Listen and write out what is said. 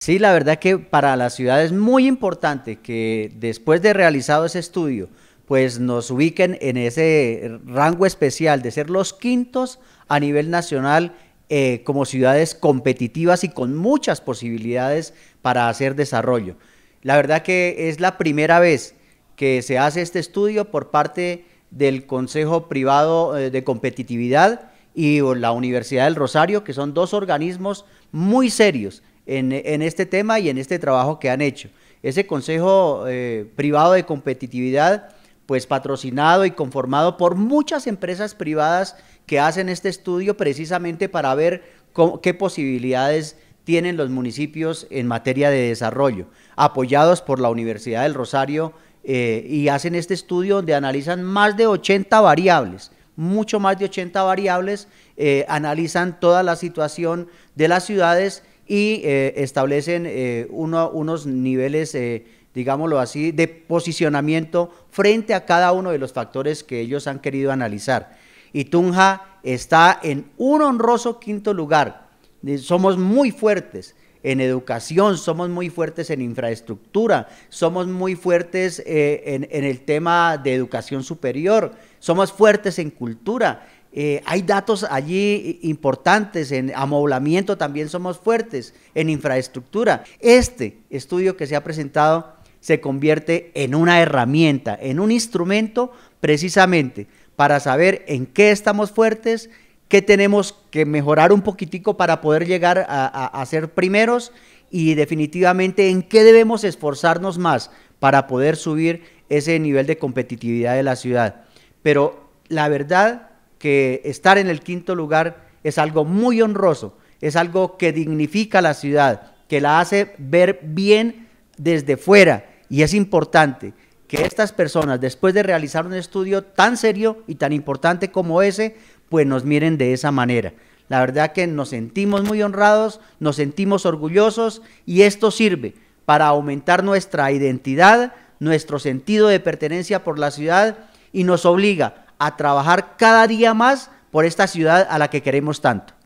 Sí, la verdad que para la ciudad es muy importante que después de realizado ese estudio, pues nos ubiquen en ese rango especial de ser los quintos a nivel nacional eh, como ciudades competitivas y con muchas posibilidades para hacer desarrollo. La verdad que es la primera vez que se hace este estudio por parte del Consejo Privado eh, de Competitividad y la Universidad del Rosario, que son dos organismos muy serios en, este tema y en este trabajo que han hecho. Ese Consejo eh, Privado de Competitividad, pues patrocinado y conformado por muchas empresas privadas que hacen este estudio precisamente para ver qué posibilidades tienen los municipios en materia de desarrollo, apoyados por la Universidad del Rosario, eh, y hacen este estudio donde analizan más de 80 variables mucho más de 80 variables, eh, analizan toda la situación de las ciudades y eh, establecen eh, unos niveles, digámoslo así, de posicionamiento frente a cada uno de los factores que ellos han querido analizar. Y Tunja está en un honroso quinto lugar. Somos muy fuertes en educación, somos muy fuertes en infraestructura, somos muy fuertes eh, en, el tema de educación superior, somos fuertes en cultura. Eh, hay datos allí importantes, en amoblamiento también somos fuertes, en infraestructura. Este estudio que se ha presentado se convierte en una herramienta, en un instrumento precisamente para saber en qué estamos fuertes, qué tenemos que mejorar un poquitico para poder llegar a, ser primeros y definitivamente en qué debemos esforzarnos más para poder subir ese nivel de competitividad de la ciudad. Pero la verdad que estar en el quinto lugar es algo muy honroso, es algo que dignifica a la ciudad, que la hace ver bien desde fuera y es importante que estas personas, después de realizar un estudio tan serio y tan importante como ese, pues nos miren de esa manera. La verdad que nos sentimos muy honrados, nos sentimos orgullosos y esto sirve para aumentar nuestra identidad, nuestro sentido de pertenencia por la ciudad y nos obliga a trabajar cada día más por esta ciudad a la que queremos tanto.